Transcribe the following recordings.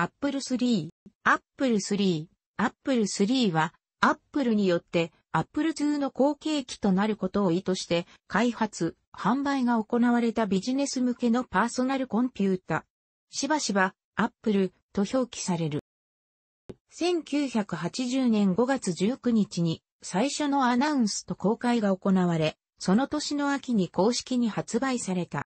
Apple 3、Apple 3、Apple 3はアップルによってアップル2の後継機となることを意図して開発、販売が行われたビジネス向けのパーソナルコンピュータ。しばしばアップル、と表記される。1980年5月19日に最初のアナウンスと公開が行われ、その年の秋に公式に発売された。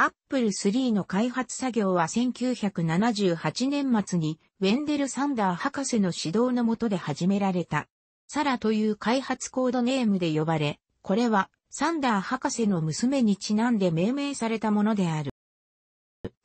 アップル3の開発作業は1978年末にウェンデル・サンダー博士の指導のもとで始められた。サラという開発コードネームで呼ばれ、これはサンダー博士の娘にちなんで命名されたものである。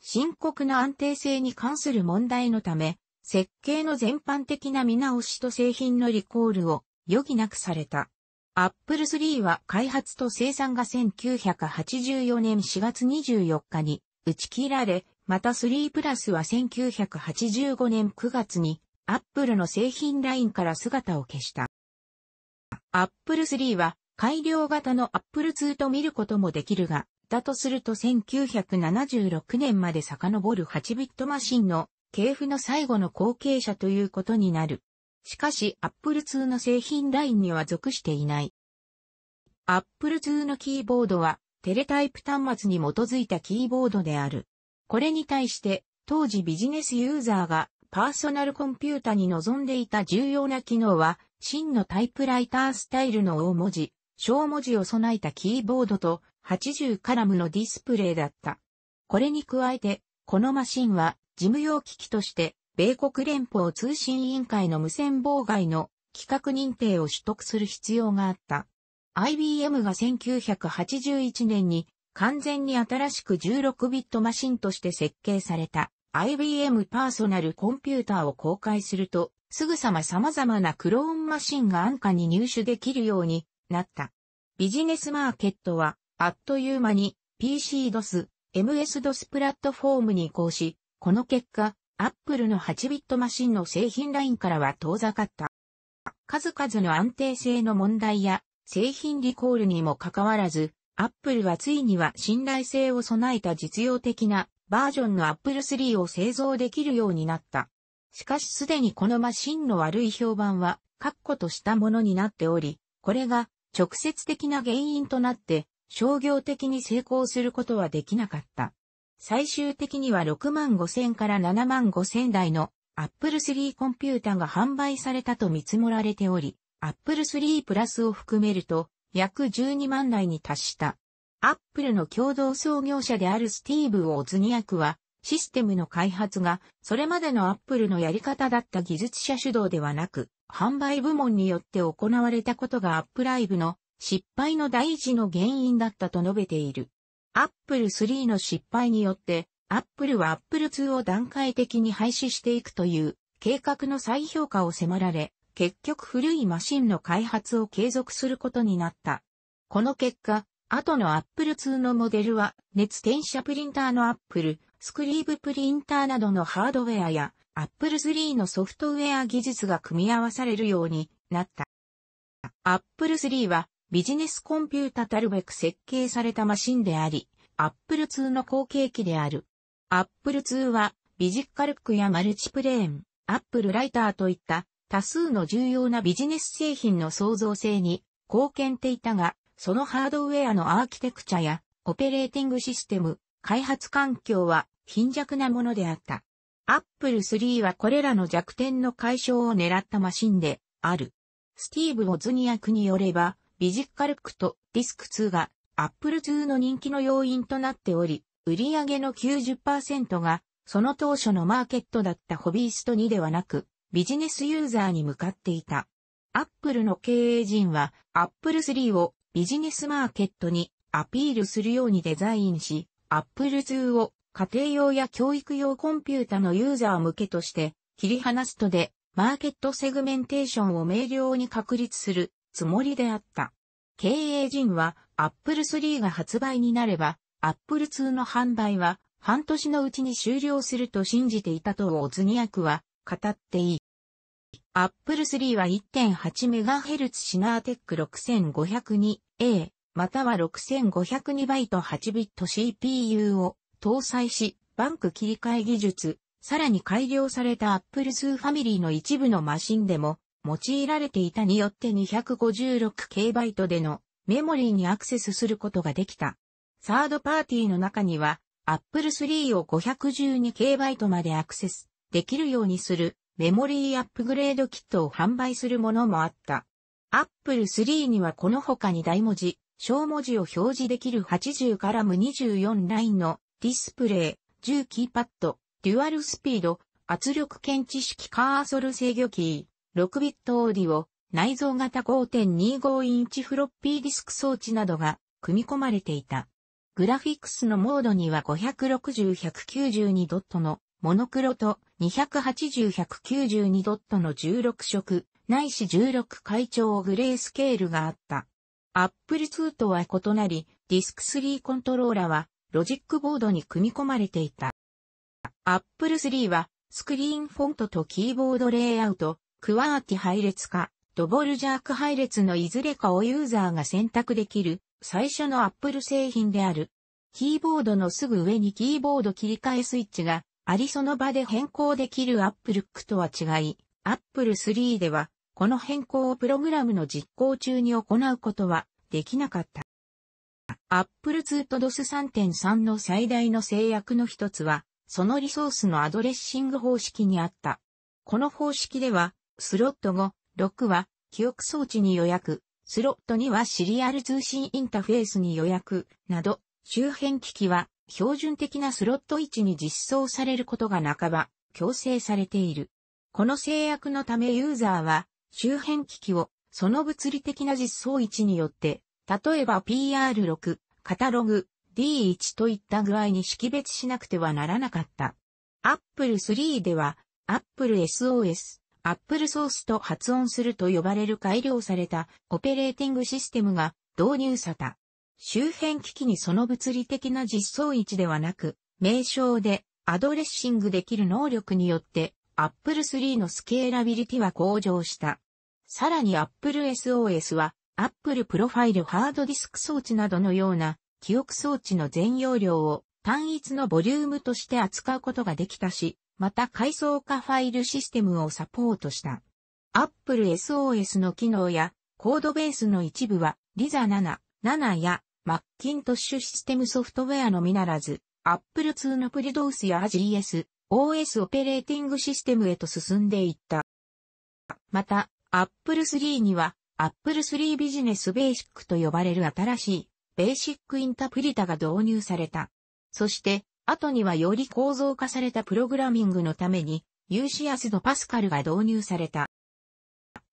深刻な安定性に関する問題のため、設計の全般的な見直しと製品のリコールを余儀なくされた。Apple III は開発と生産が1984年4月24日に打ち切られ、また3プラスは1985年9月に Apple の製品ラインから姿を消した。Apple III は改良型の Apple II と見ることもできるが、だとすると1976年まで遡る8ビットマシンの系譜の最後の後継者ということになる。しかし Apple の製品ラインには属していない。Apple のキーボードはテレタイプ端末に基づいたキーボードである。これに対して当時ビジネスユーザーがパーソナルコンピュータに望んでいた重要な機能は真のタイプライタースタイルの大文字、小文字を備えたキーボードと80カラムのディスプレイだった。これに加えて、このマシンは事務用機器として米国連邦通信委員会の無線妨害の規格認定を取得する必要があった。IBM が1981年に完全に新しく16ビットマシンとして設計された IBM パーソナルコンピューターを公開すると、すぐさま様々なクローンマシンが安価に入手できるようになった。ビジネスマーケットは、あっという間に PC-DOS、MS-DOS プラットフォームに移行し、この結果、アップルの8ビットマシンの製品ラインからは遠ざかった。数々の安定性の問題や製品リコールにもかかわらず、アップルはついには信頼性を備えた実用的なバージョンのアップル3を製造できるようになった。しかしすでにこのマシンの悪い評判は確固としたものになっており、これが直接的な原因となって商業的に成功することはできなかった。最終的には6万5 0から7万5 0台の Apple 3コンピュータが販売されたと見積もられており、Apple 3プラスを含めると約12万台に達した。Apple の共同創業者であるスティーブ・オズニアクは、システムの開発が、それまでの Apple のやり方だった技術者主導ではなく、販売部門によって行われたことが a p p ライ Live の失敗の第一の原因だったと述べている。Apple 3の失敗によって、Apple は Apple 2を段階的に廃止していくという計画の再評価を迫られ、結局古いマシンの開発を継続することになった。この結果、後の Apple i のモデルは熱転写プリンターの Apple、スクリーブプリンターなどのハードウェアや Apple i のソフトウェア技術が組み合わされるようになった。Apple i はビジネスコンピュータたるべく設計されたマシンであり、Apple II の後継機である。Apple II は、ビジカルックやマルチプレーン、Apple ライターといった多数の重要なビジネス製品の創造性に貢献ていたが、そのハードウェアのアーキテクチャやオペレーティングシステム、開発環境は貧弱なものであった。Apple III はこれらの弱点の解消を狙ったマシンである。スティーブ・オズニアクによれば、ビジカルクとディスク2がアップル2の人気の要因となっており、売上の90%がその当初のマーケットだったホビーストにではなく、ビジネスユーザーに向かっていた。アップルの経営陣は、アップル3をビジネスマーケットにアピールするようにデザインし、アップル2を家庭用や教育用コンピュータのユーザー向けとして切り離すとで、マーケットセグメンテーションを明瞭に確立するつもりであった。経営陣は Apple III が発売になれば Apple II の販売は半年のうちに終了すると信じていたとオズニアクは語っていい。Apple III は 1.8MHz シナーテック 6502A または 6502B8bit CPU を搭載しバンク切り替え技術、さらに改良された Apple II ファミリーの一部のマシンでも用いられていたによって 256K バイトでのメモリーにアクセスすることができた。サードパーティーの中には Apple 3を 512K バイトまでアクセスできるようにするメモリーアップグレードキットを販売するものもあった。Apple 3にはこの他に大文字、小文字を表示できる80からム24ラインのディスプレイ、10キーパッド、デュアルスピード、圧力検知式カーソル制御キー、6ビットオーディオ、内蔵型5.25インチフロッピーディスク装置などが組み込まれていた。グラフィックスのモードには560-192ドットのモノクロと280-192ドットの16色、ないし16階調グレースケールがあった。Apple II とは異なり、ディスク3コントローラはロジックボードに組み込まれていた。Apple III はスクリーンフォントとキーボードレイアウト、クワーティ配列か、ドボルジャーク配列のいずれかをユーザーが選択できる、最初の Apple 製品である。キーボードのすぐ上にキーボード切り替えスイッチがありその場で変更できる Apple クとは違い、Apple 3では、この変更をプログラムの実行中に行うことはできなかった。Apple 2と DOS 3.3の最大の制約の一つは、そのリソースのアドレッシング方式にあった。この方式では、スロット5、6は記憶装置に予約、スロット2はシリアル通信インタフェースに予約、など、周辺機器は標準的なスロット位置に実装されることが半ば強制されている。この制約のためユーザーは周辺機器をその物理的な実装位置によって、例えば PR6、カタログ、D1 といった具合に識別しなくてはならなかった。Apple 3では Apple SOS、アップルソースと発音すると呼ばれる改良されたオペレーティングシステムが導入された。周辺機器にその物理的な実装位置ではなく、名称でアドレッシングできる能力によってアップル3のスケーラビリティは向上した。さらにアップル SOS はアップルプロファイルハードディスク装置などのような記憶装置の全容量を単一のボリュームとして扱うことができたし、また階層化ファイルシステムをサポートした。Apple SOS の機能やコードベースの一部は Lisa 7、7や Macintosh システムソフトウェアのみならず Apple 2のプリドースや GS、OS オペレーティングシステムへと進んでいった。また、Apple 3には Apple 3ビジネスベーシックと呼ばれる新しいベーシックインタプリタが導入された。そして後にはより構造化されたプログラミングのために、ユーシアスのパスカルが導入された。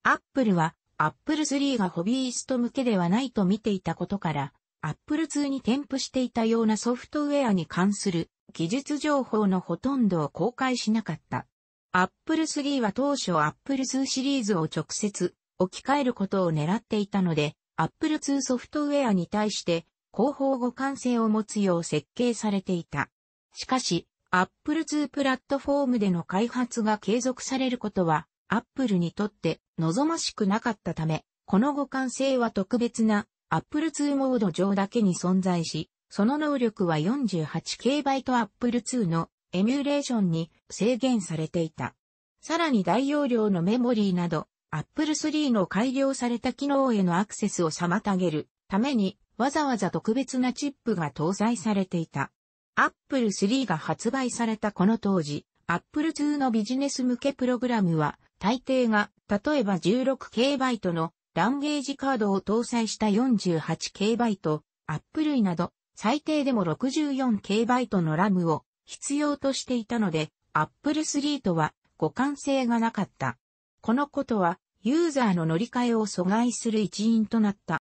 アップルは、アップル3がホビースト向けではないと見ていたことから、アップル2に添付していたようなソフトウェアに関する技術情報のほとんどを公開しなかった。アップル3は当初アップル2シリーズを直接置き換えることを狙っていたので、アップル2ソフトウェアに対して広報互換性を持つよう設計されていた。しかし、Apple II プラットフォームでの開発が継続されることは、Apple にとって望ましくなかったため、この互換性は特別な Apple II モード上だけに存在し、その能力は 48KB Apple II のエミュレーションに制限されていた。さらに大容量のメモリーなど、Apple III の改良された機能へのアクセスを妨げるために、わざわざ特別なチップが搭載されていた。Apple 3が発売されたこの当時、Apple II のビジネス向けプログラムは、大抵が、例えば 16K バイトのランゲージカードを搭載した 48K バイト、Apple など、最低でも 64K バイトのラムを必要としていたので、Apple i とは互換性がなかった。このことは、ユーザーの乗り換えを阻害する一因となった。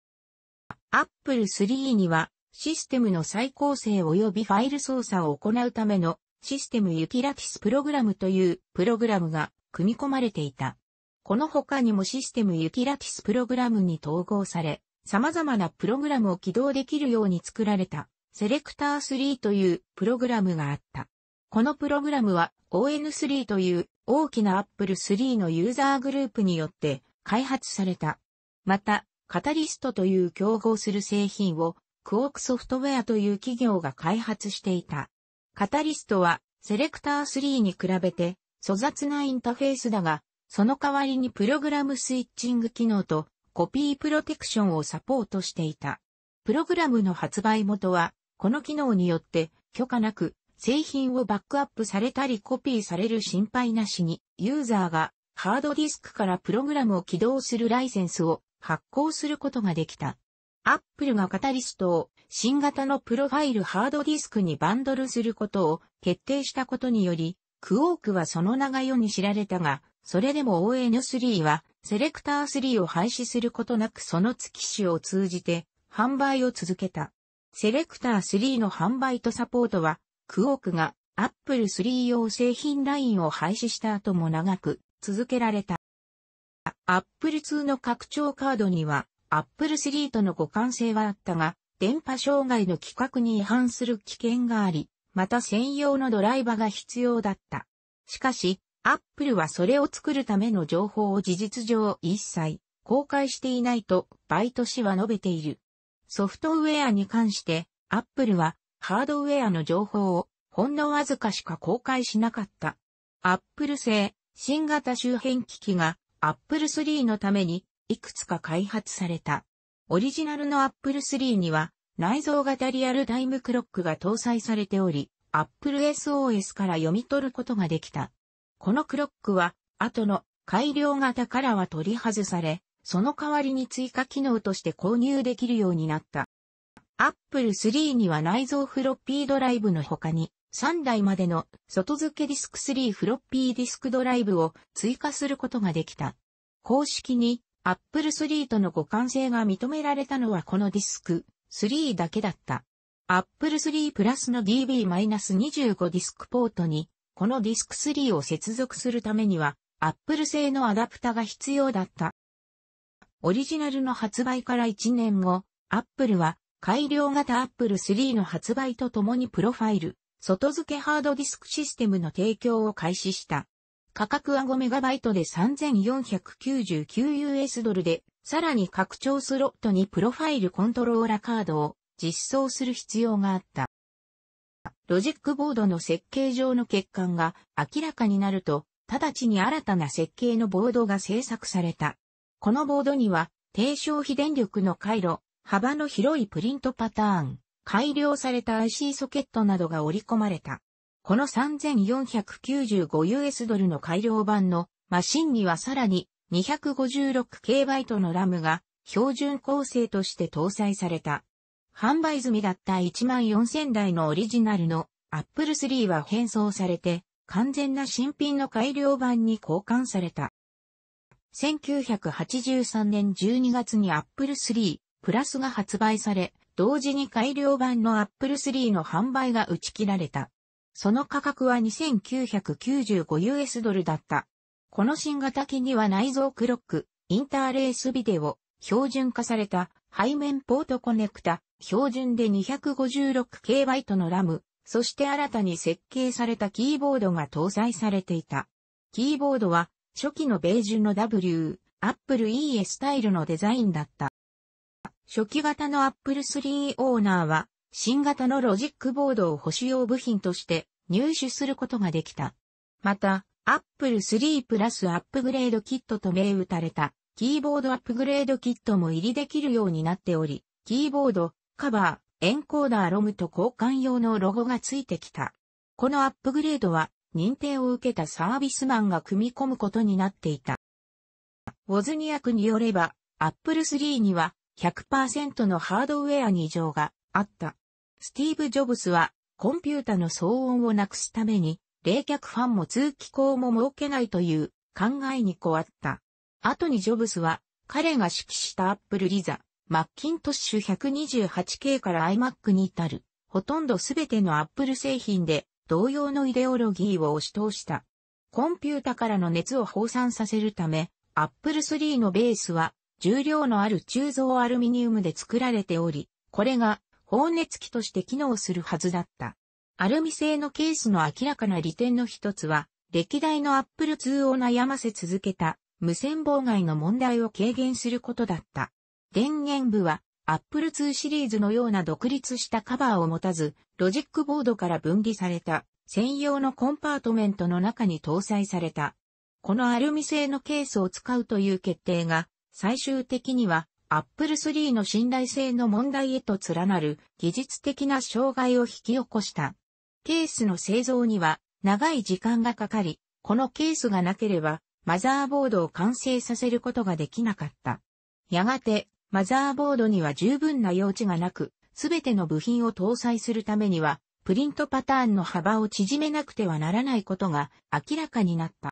Apple にはシステムの再構成及びファイル操作を行うためのシステムユキラティスプログラムというプログラムが組み込まれていた。この他にもシステムユキラティスプログラムに統合され、様々なプログラムを起動できるように作られた、セレクター3というプログラムがあった。このプログラムは ON3 という大きな Apple 3のユーザーグループによって開発された。また、カタリストという競合する製品をクオークソフトウェアという企業が開発していた。カタリストは、セレクター3に比べて、粗雑なインターフェースだが、その代わりにプログラムスイッチング機能とコピープロテクションをサポートしていた。プログラムの発売元は、この機能によって許可なく製品をバックアップされたりコピーされる心配なしに、ユーザーがハードディスクからプログラムを起動するライセンスを発行することができた。アップルがカタリストを新型のプロファイルハードディスクにバンドルすることを決定したことにより、クオークはその長世に知られたが、それでも ON3 はセレクター3を廃止することなくその月種を通じて販売を続けた。セレクター3の販売とサポートは、クオークがアップル3用製品ラインを廃止した後も長く続けられた。アップル2の拡張カードにはアップル3との互換性はあったが、電波障害の規格に違反する危険があり、また専用のドライバが必要だった。しかし、アップルはそれを作るための情報を事実上一切公開していないとバイト氏は述べている。ソフトウェアに関して、アップルはハードウェアの情報をほんのわずかしか公開しなかった。アップル製新型周辺機器がアップル3のためにいくつか開発された。オリジナルの Apple III には内蔵型リアルタイムクロックが搭載されており、Apple SOS から読み取ることができた。このクロックは後の改良型からは取り外され、その代わりに追加機能として購入できるようになった。Apple III には内蔵フロッピードライブの他に、3台までの外付けディスク3フロッピーディスクドライブを追加することができた。公式にアップル3との互換性が認められたのはこのディスク3だけだった。アップル3プラスの DB-25 ディスクポートに、このディスク3を接続するためには、Apple 製のアダプタが必要だった。オリジナルの発売から1年後、Apple は改良型アップル3の発売とともにプロファイル、外付けハードディスクシステムの提供を開始した。価格は 5MB で 3499US ドルで、さらに拡張スロットにプロファイルコントローラカードを実装する必要があった。ロジックボードの設計上の欠陥が明らかになると、直ちに新たな設計のボードが制作された。このボードには、低消費電力の回路、幅の広いプリントパターン、改良された IC ソケットなどが織り込まれた。この 3495US ドルの改良版のマシンにはさらに 256KB のラムが標準構成として搭載された。販売済みだった14000台のオリジナルの Apple 3は変装されて完全な新品の改良版に交換された。1983年12月に Apple 3プラスが発売され、同時に改良版の Apple 3の販売が打ち切られた。その価格は 2995US ドルだった。この新型機には内蔵クロック、インターレースビデオ、標準化された背面ポートコネクタ、標準で 256KB のラム、そして新たに設計されたキーボードが搭載されていた。キーボードは初期のベージュの W、Apple ES タイルのデザインだった。初期型の Apple 3オーナーは新型のロジックボードを保守用部品として入手することができた。また、Apple 3プラスアップグレードキットと銘打たれたキーボードアップグレードキットも入りできるようになっており、キーボード、カバー、エンコーダーロムと交換用のロゴがついてきた。このアップグレードは認定を受けたサービスマンが組み込むことになっていた。ウォズニアクによれば、Apple 3には100%のハードウェアに異常があった。スティーブ・ジョブスは、コンピュータの騒音をなくすために、冷却ファンも通気口も設けないという考えにこわった。後にジョブスは、彼が指揮したアップルリザ、マッキントッシュ 128K から iMac に至る、ほとんどすべてのアップル製品で、同様のイデオロギーを押し通した。コンピュータからの熱を放散させるため、アップル3のベースは、重量のある鋳造アルミニウムで作られており、これが放熱器として機能するはずだった。アルミ製のケースの明らかな利点の一つは、歴代のアップル2を悩ませ続けた無線妨害の問題を軽減することだった。電源部はアップル2シリーズのような独立したカバーを持たず、ロジックボードから分離された専用のコンパートメントの中に搭載された。このアルミ製のケースを使うという決定が、最終的には Apple III の信頼性の問題へと連なる技術的な障害を引き起こした。ケースの製造には長い時間がかかり、このケースがなければマザーボードを完成させることができなかった。やがてマザーボードには十分な用地がなく、すべての部品を搭載するためにはプリントパターンの幅を縮めなくてはならないことが明らかになった。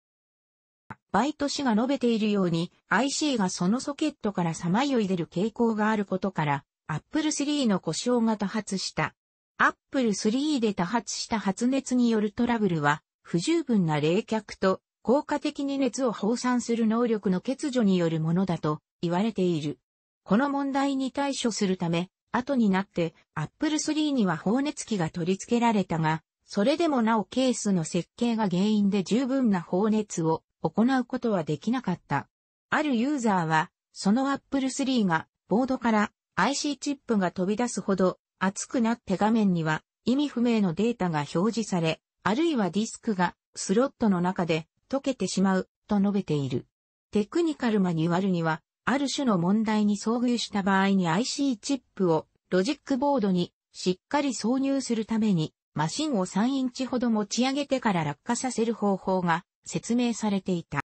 バイト氏が述べているように IC がそのソケットから彷徨い出る傾向があることから Apple 3の故障が多発した。Apple 3で多発した発熱によるトラブルは不十分な冷却と効果的に熱を放散する能力の欠如によるものだと言われている。この問題に対処するため、後になって Apple 3には放熱器が取り付けられたが、それでもなおケースの設計が原因で十分な放熱を行うことはできなかった。あるユーザーは、その Apple 3がボードから IC チップが飛び出すほど熱くなって画面には意味不明のデータが表示され、あるいはディスクがスロットの中で溶けてしまうと述べている。テクニカルマニュアルには、ある種の問題に遭遇した場合に IC チップをロジックボードにしっかり挿入するためにマシンを3インチほど持ち上げてから落下させる方法が説明されていた。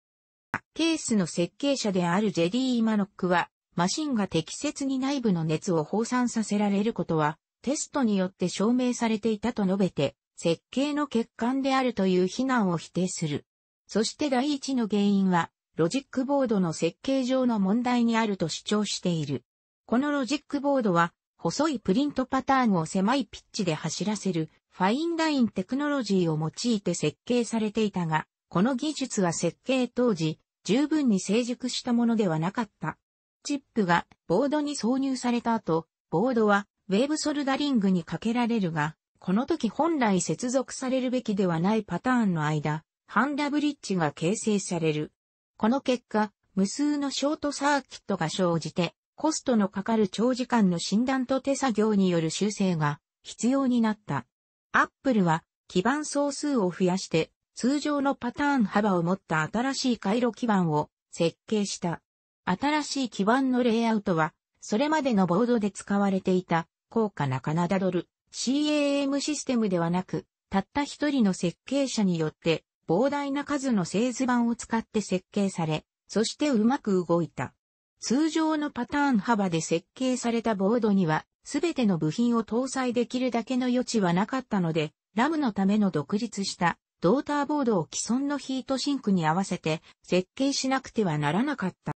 ケースの設計者であるジェディー・マノックは、マシンが適切に内部の熱を放散させられることは、テストによって証明されていたと述べて、設計の欠陥であるという非難を否定する。そして第一の原因は、ロジックボードの設計上の問題にあると主張している。このロジックボードは、細いプリントパターンを狭いピッチで走らせる、ファインラインテクノロジーを用いて設計されていたが、この技術は設計当時、十分に成熟したものではなかった。チップがボードに挿入された後、ボードはウェーブソルダリングにかけられるが、この時本来接続されるべきではないパターンの間、ハンダブリッジが形成される。この結果、無数のショートサーキットが生じて、コストのかかる長時間の診断と手作業による修正が必要になった。アップルは基盤総数を増やして通常のパターン幅を持った新しい回路基板を設計した。新しい基板のレイアウトは、それまでのボードで使われていた高価なカナダドル CAM システムではなく、たった一人の設計者によって膨大な数の製図板を使って設計され、そしてうまく動いた。通常のパターン幅で設計されたボードには、すべての部品を搭載できるだけの余地はなかったので、ラムのための独立したローターボードを既存のヒートシンクに合わせて設計しなくてはならなかった。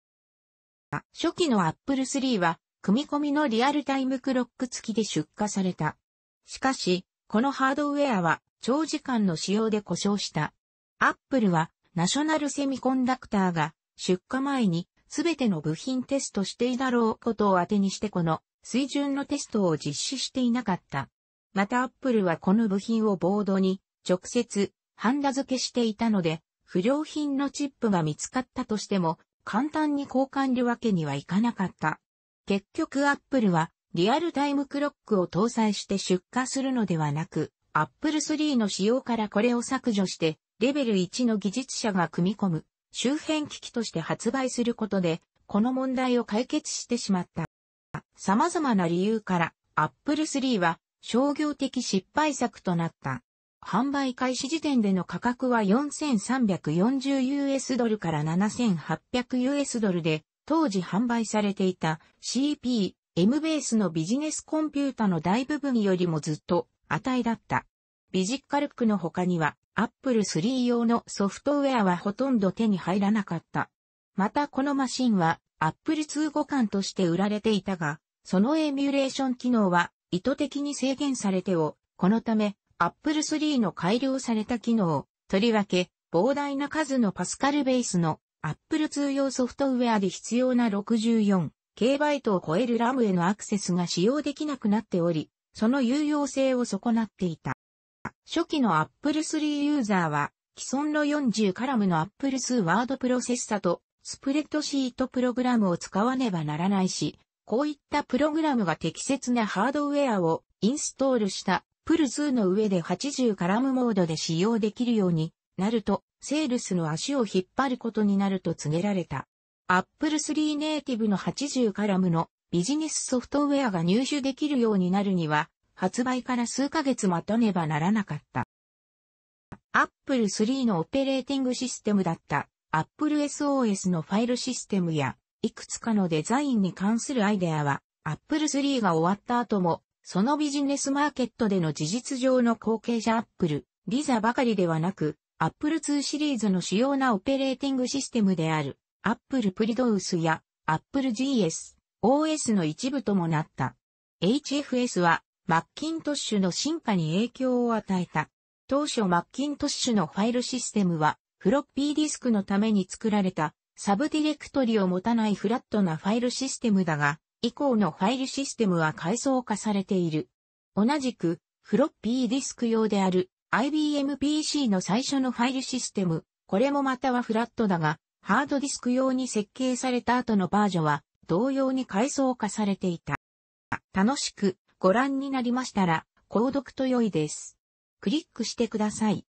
初期の Apple III は、組み込みのリアルタイムクロック付きで出荷された。しかし、このハードウェアは長時間の使用で故障した。Apple はナショナルセミコンダクターが出荷前にすべての部品テストしていだろうことを当てにしてこの水準のテストを実施していなかった。また Apple はこの部品をボードに直接ハンダ付けしていたので、不良品のチップが見つかったとしても、簡単に交換るわけにはいかなかった。結局アップルは、リアルタイムクロックを搭載して出荷するのではなく、Apple 3の仕様からこれを削除して、レベル1の技術者が組み込む周辺機器として発売することで、この問題を解決してしまった。様々な理由から、Apple 3は商業的失敗作となった。販売開始時点での価格は 4340US ドルから 7800US ドルで、当時販売されていた CP、M ベースのビジネスコンピュータの大部分よりもずっと値だった。ビジッカルクの他には Apple 3用のソフトウェアはほとんど手に入らなかった。またこのマシンは Apple 2互換として売られていたが、そのエミュレーション機能は意図的に制限されてお、このため Apple の改良された機能、とりわけ、膨大な数のパスカルベースの Apple 用ソフトウェアで必要な 64K バイトを超えるラムへのアクセスが使用できなくなっており、その有用性を損なっていた。初期の Apple ユーザーは、既存の40カラムの Apple ワードプロセッサとスプレッドシートプログラムを使わねばならないし、こういったプログラムが適切なハードウェアをインストールしたプル2の上で80カラムモードで使用できるようになると、セールスの足を引っ張ることになると告げられた。Apple 3ネイティブの80カラムのビジネスソフトウェアが入手できるようになるには、発売から数ヶ月待たねばならなかった。Apple 3のオペレーティングシステムだった Apple SOS のファイルシステムや、いくつかのデザインに関するアイデアは、Apple 3が終わった後もそのビジネスマーケットでの事実上の後継者アップル、リザばかりではなく、アップル2シリーズの主要なオペレーティングシステムである、アップルプリドウスやアップル GS、OS の一部ともなった。HFS は、マッキントッシュの進化に影響を与えた。当初マッキントッシュのファイルシステムは、フロッピーディスクのために作られた、サブディレクトリを持たないフラットなファイルシステムだが、以降のファイルシステムは階層化されている。同じく、フロッピーディスク用である IBM PC の最初のファイルシステム、これもまたはフラットだが、ハードディスク用に設計された後のバージョンは同様に階層化されていた。楽しくご覧になりましたら、購読と良いです。クリックしてください。